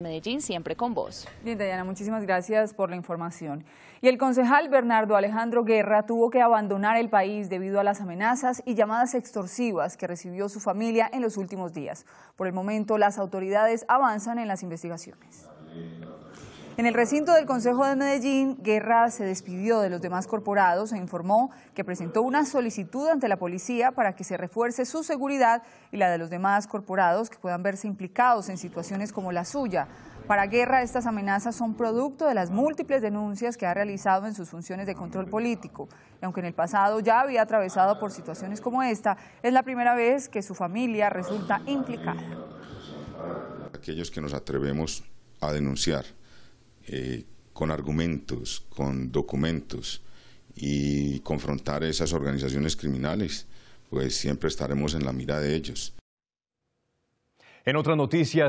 Medellín, siempre con vos. Bien, Dayana, muchísimas gracias por la información. Y el concejal Bernardo Alejandro Guerra tuvo que abandonar el país debido a las amenazas y llamadas extorsivas que recibió su familia en los últimos días. Por el momento, las autoridades avanzan en las investigaciones. En el recinto del Consejo de Medellín, Guerra se despidió de los demás corporados e informó que presentó una solicitud ante la policía para que se refuerce su seguridad y la de los demás corporados que puedan verse implicados en situaciones como la suya. Para Guerra, estas amenazas son producto de las múltiples denuncias que ha realizado en sus funciones de control político. Y aunque en el pasado ya había atravesado por situaciones como esta, es la primera vez que su familia resulta implicada. Aquellos que nos atrevemos a denunciar eh, con argumentos, con documentos y confrontar esas organizaciones criminales, pues siempre estaremos en la mira de ellos. En otras noticias,